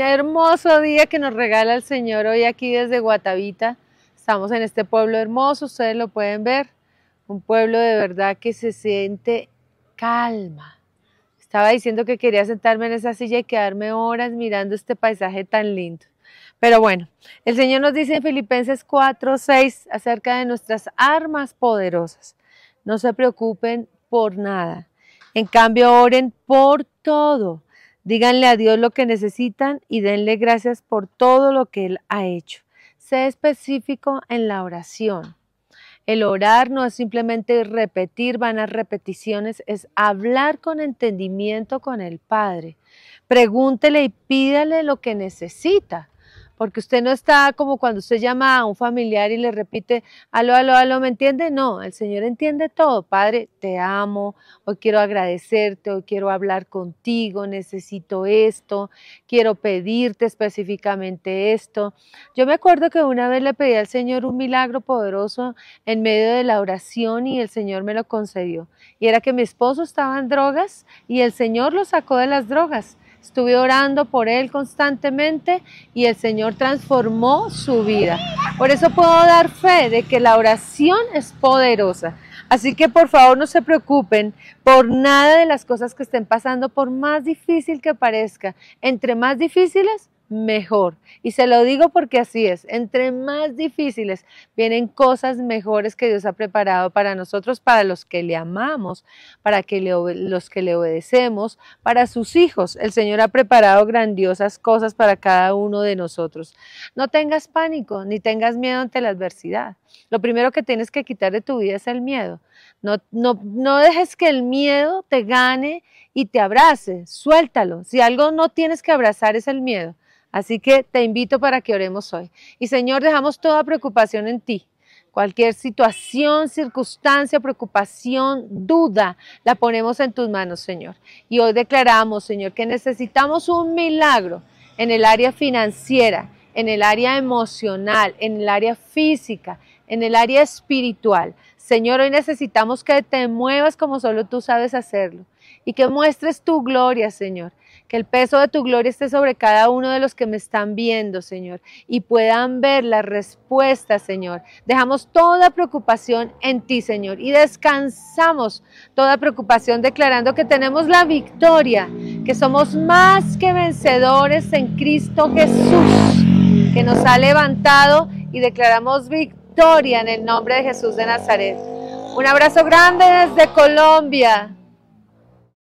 hermoso día que nos regala el Señor hoy aquí desde Guatavita. Estamos en este pueblo hermoso, ustedes lo pueden ver, un pueblo de verdad que se siente calma. Estaba diciendo que quería sentarme en esa silla y quedarme horas mirando este paisaje tan lindo. Pero bueno, el Señor nos dice en Filipenses 4, 6 acerca de nuestras armas poderosas. No se preocupen por nada. En cambio, oren por todo Díganle a Dios lo que necesitan y denle gracias por todo lo que Él ha hecho. Sé específico en la oración. El orar no es simplemente repetir vanas repeticiones, es hablar con entendimiento con el Padre. Pregúntele y pídale lo que necesita porque usted no está como cuando usted llama a un familiar y le repite, aló, aló, aló, ¿me entiende? No, el Señor entiende todo. Padre, te amo, hoy quiero agradecerte, hoy quiero hablar contigo, necesito esto, quiero pedirte específicamente esto. Yo me acuerdo que una vez le pedí al Señor un milagro poderoso en medio de la oración y el Señor me lo concedió. Y era que mi esposo estaba en drogas y el Señor lo sacó de las drogas estuve orando por él constantemente y el Señor transformó su vida. Por eso puedo dar fe de que la oración es poderosa. Así que por favor no se preocupen por nada de las cosas que estén pasando, por más difícil que parezca. Entre más difíciles, mejor. Y se lo digo porque así es. Entre más difíciles vienen cosas mejores que Dios ha preparado para nosotros, para los que le amamos, para que los que le obedecemos, para sus hijos. El Señor ha preparado grandiosas cosas para cada uno de nosotros. No tengas pánico ni tengas miedo ante la adversidad. Lo primero que tienes que quitar de tu vida es el miedo. no dejes que el miedo te gane y te abrace. Suéltalo. Si algo no tienes que abrazar es el miedo. Así que te invito para que oremos hoy. Y Señor, dejamos toda preocupación en ti. Cualquier situación, circunstancia, preocupación, duda, la ponemos en tus manos, Señor. Y hoy declaramos, Señor, que necesitamos un milagro en el área financiera, en el área emocional, en el área física, en el área espiritual. Señor, hoy necesitamos que te muevas como solo tú sabes hacerlo y que muestres tu gloria, Señor. Que el peso de tu gloria esté sobre cada uno de los que me están viendo, Señor, y puedan ver la respuesta, Señor. Dejamos toda preocupación en ti, Señor, y descansamos toda preocupación declarando que tenemos la victoria, que somos más que vencedores en Cristo Jesús, que nos ha levantado y declaramos victoria victoria en el nombre de Jesús de Nazaret. Un abrazo grande desde Colombia.